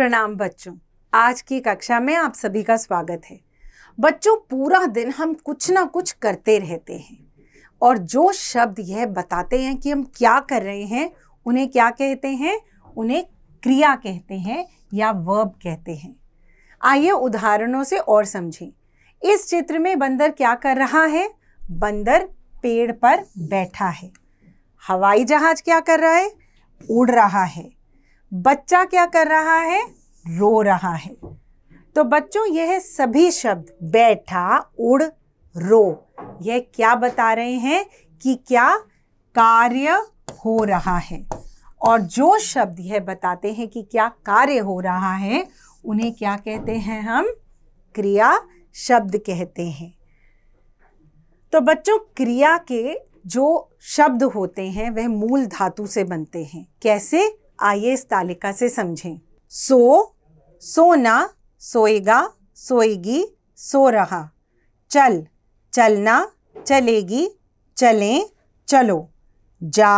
प्रणाम बच्चों आज की कक्षा में आप सभी का स्वागत है बच्चों पूरा दिन हम कुछ ना कुछ करते रहते हैं और जो शब्द यह बताते हैं कि हम क्या कर रहे हैं उन्हें क्या कहते हैं उन्हें क्रिया कहते हैं या वर्ब कहते हैं आइए उदाहरणों से और समझें इस चित्र में बंदर क्या कर रहा है बंदर पेड़ पर बैठा है हवाई जहाज क्या कर रहा है उड़ रहा है बच्चा क्या कर रहा है रो रहा है तो बच्चों यह सभी शब्द बैठा उड़ रो यह क्या बता रहे हैं कि क्या कार्य हो रहा है और जो शब्द यह बताते हैं कि क्या कार्य हो रहा है उन्हें क्या कहते हैं हम क्रिया शब्द कहते हैं तो बच्चों क्रिया के जो शब्द होते हैं वह मूल धातु से बनते हैं कैसे आइए इस तालिका से समझें सो सोना सोएगा सोएगी सो रहा चल चलना चलेगी चलें चलो जा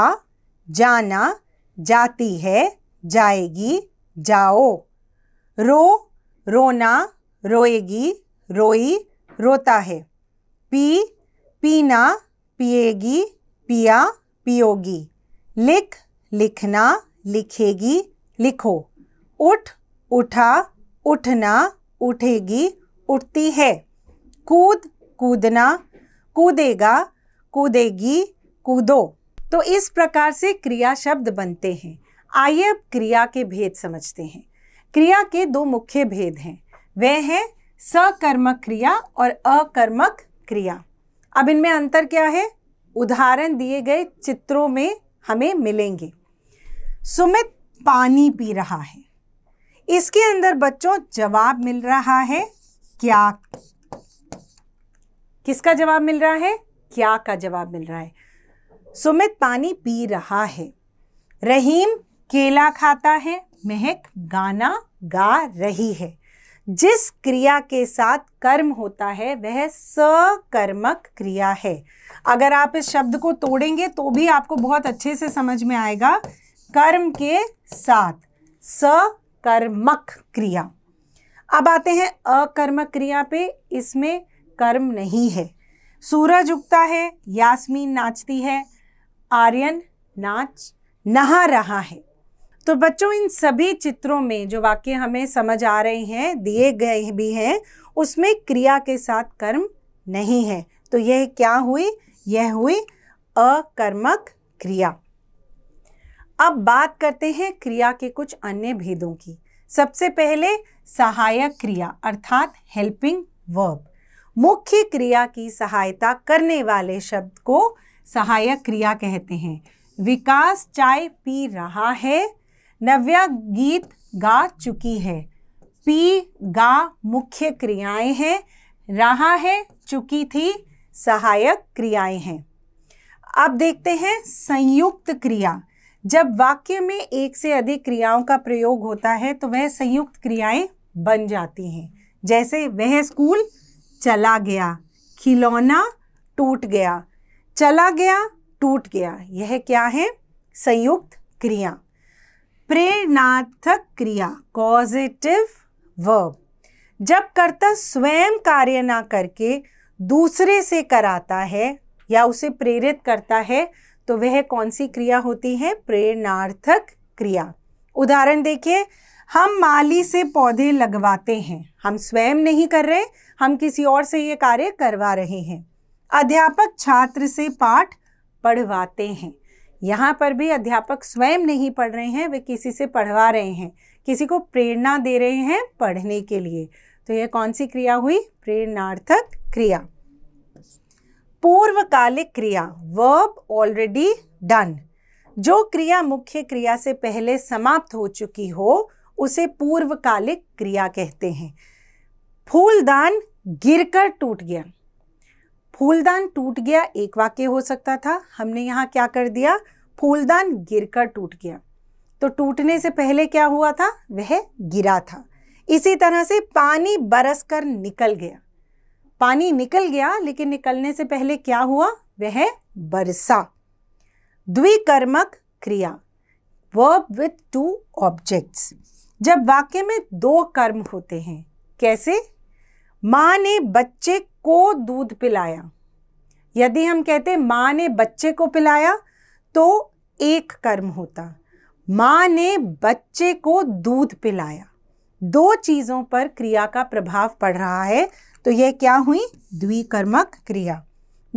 जाना जाती है जाएगी जाओ रो रोना रोएगी रोई रोता है पी पीना पिएगी पिया पियोगी लिख लिखना लिखेगी लिखो उठ उठा उठना उठेगी उठती है कूद कूदना कूदेगा कूदेगी कूदो तो इस प्रकार से क्रिया शब्द बनते हैं आइए अब क्रिया के भेद समझते हैं क्रिया के दो मुख्य भेद हैं वे हैं सकर्मक क्रिया और अकर्मक क्रिया अब इनमें अंतर क्या है उदाहरण दिए गए चित्रों में हमें मिलेंगे सुमित पानी पी रहा है इसके अंदर बच्चों जवाब मिल रहा है क्या किसका जवाब मिल रहा है क्या का जवाब मिल रहा है सुमित पानी पी रहा है रहीम केला खाता है महक गाना गा रही है जिस क्रिया के साथ कर्म होता है वह सकर्मक क्रिया है अगर आप इस शब्द को तोड़ेंगे तो भी आपको बहुत अच्छे से समझ में आएगा कर्म के साथ सकर्मक क्रिया अब आते हैं अकर्मक क्रिया पे इसमें कर्म नहीं है सूरज उगता है यास्मीन नाचती है आर्यन नाच नहा रहा है तो बच्चों इन सभी चित्रों में जो वाक्य हमें समझ आ रहे हैं दिए गए भी हैं उसमें क्रिया के साथ कर्म नहीं है तो यह क्या हुई यह हुई अकर्मक क्रिया अब बात करते हैं क्रिया के कुछ अन्य भेदों की सबसे पहले सहायक क्रिया अर्थात हेल्पिंग वर्ब मुख्य क्रिया की सहायता करने वाले शब्द को सहायक क्रिया कहते हैं विकास चाय पी रहा है नव्या गीत गा चुकी है पी गा मुख्य क्रियाएं हैं रहा है चुकी थी सहायक क्रियाएं हैं अब देखते हैं संयुक्त क्रिया जब वाक्य में एक से अधिक क्रियाओं का प्रयोग होता है तो वह संयुक्त क्रियाएं बन जाती हैं जैसे वह स्कूल चला गया खिलौना टूट गया चला गया टूट गया यह क्या है संयुक्त क्रिया प्रेरणार्थक क्रिया कॉजिटिव वर्ब जब कर्ता स्वयं कार्य ना करके दूसरे से कराता है या उसे प्रेरित करता है तो वह कौन सी क्रिया होती है प्रेरणार्थक क्रिया उदाहरण देखिए हम माली से पौधे लगवाते हैं हम स्वयं नहीं कर रहे हम किसी और से ये कार्य करवा रहे हैं अध्यापक छात्र से पाठ पढ़वाते हैं यहाँ पर भी अध्यापक स्वयं नहीं पढ़ रहे हैं वे किसी से पढ़वा रहे हैं किसी को प्रेरणा दे रहे हैं पढ़ने के लिए तो यह कौन सी क्रिया हुई प्रेरणार्थक क्रिया पूर्वकालिक क्रिया वर्ब ऑलरेडी डन जो क्रिया मुख्य क्रिया से पहले समाप्त हो चुकी हो उसे पूर्वकालिक क्रिया कहते हैं फूलदान गिरकर टूट गया फूलदान टूट गया एक वाक्य हो सकता था हमने यहाँ क्या कर दिया फूलदान गिरकर टूट गया तो टूटने से पहले क्या हुआ था वह गिरा था इसी तरह से पानी बरस कर निकल गया पानी निकल गया लेकिन निकलने से पहले क्या हुआ वह बरसा द्विकर्मक क्रिया वर्ब विथ टू ऑब्जेक्ट्स जब वाक्य में दो कर्म होते हैं कैसे माँ ने बच्चे को दूध पिलाया यदि हम कहते माँ ने बच्चे को पिलाया तो एक कर्म होता माँ ने बच्चे को दूध पिलाया दो चीज़ों पर क्रिया का प्रभाव पड़ रहा है तो यह क्या हुई द्विकर्मक क्रिया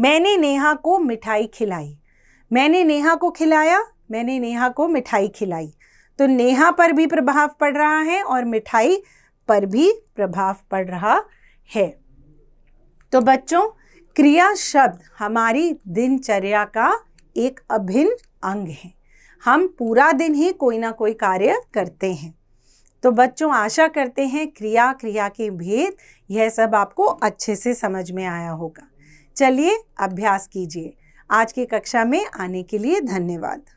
मैंने नेहा को मिठाई खिलाई मैंने नेहा को खिलाया मैंने नेहा को मिठाई खिलाई तो नेहा पर भी प्रभाव पड़ रहा है और मिठाई पर भी प्रभाव पड़ रहा है तो बच्चों क्रिया शब्द हमारी दिनचर्या का एक अभिन्न अंग है हम पूरा दिन ही कोई ना कोई कार्य करते हैं तो बच्चों आशा करते हैं क्रिया क्रिया के भेद यह सब आपको अच्छे से समझ में आया होगा चलिए अभ्यास कीजिए आज की कक्षा में आने के लिए धन्यवाद